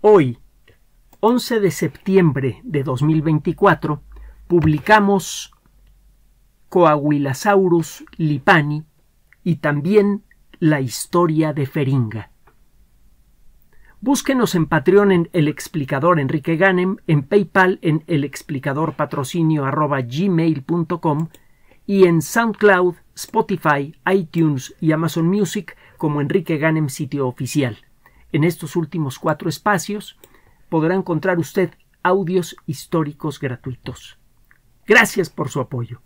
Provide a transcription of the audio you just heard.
Hoy, 11 de septiembre de 2024, publicamos Coahuilasaurus lipani y también La historia de Feringa. Búsquenos en Patreon en El Explicador Enrique Ganem, en PayPal en El Explicador Patrocinio y en SoundCloud, Spotify, iTunes y Amazon Music como Enrique Ganem sitio oficial. En estos últimos cuatro espacios podrá encontrar usted audios históricos gratuitos. Gracias por su apoyo.